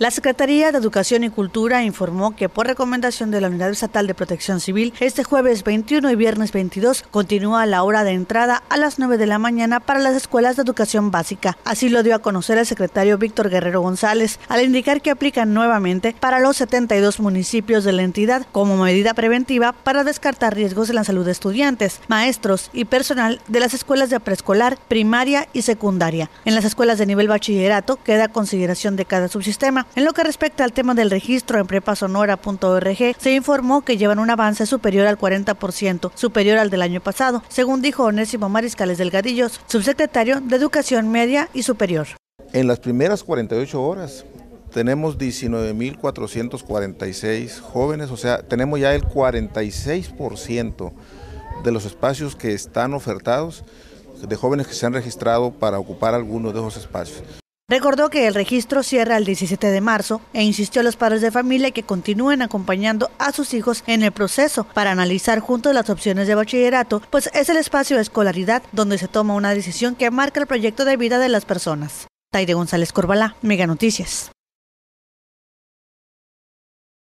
La Secretaría de Educación y Cultura informó que por recomendación de la Unidad Estatal de Protección Civil, este jueves 21 y viernes 22 continúa la hora de entrada a las 9 de la mañana para las escuelas de educación básica. Así lo dio a conocer el secretario Víctor Guerrero González al indicar que aplican nuevamente para los 72 municipios de la entidad como medida preventiva para descartar riesgos en la salud de estudiantes, maestros y personal de las escuelas de preescolar, primaria y secundaria. En las escuelas de nivel bachillerato queda consideración de cada subsistema en lo que respecta al tema del registro en prepasonora.org, se informó que llevan un avance superior al 40%, superior al del año pasado, según dijo Onésimo Mariscales Delgadillos, subsecretario de Educación Media y Superior. En las primeras 48 horas tenemos 19.446 jóvenes, o sea, tenemos ya el 46% de los espacios que están ofertados de jóvenes que se han registrado para ocupar algunos de esos espacios. Recordó que el registro cierra el 17 de marzo e insistió a los padres de familia que continúen acompañando a sus hijos en el proceso para analizar juntos las opciones de bachillerato, pues es el espacio de escolaridad donde se toma una decisión que marca el proyecto de vida de las personas. Taide González Corbalá, Mega Noticias.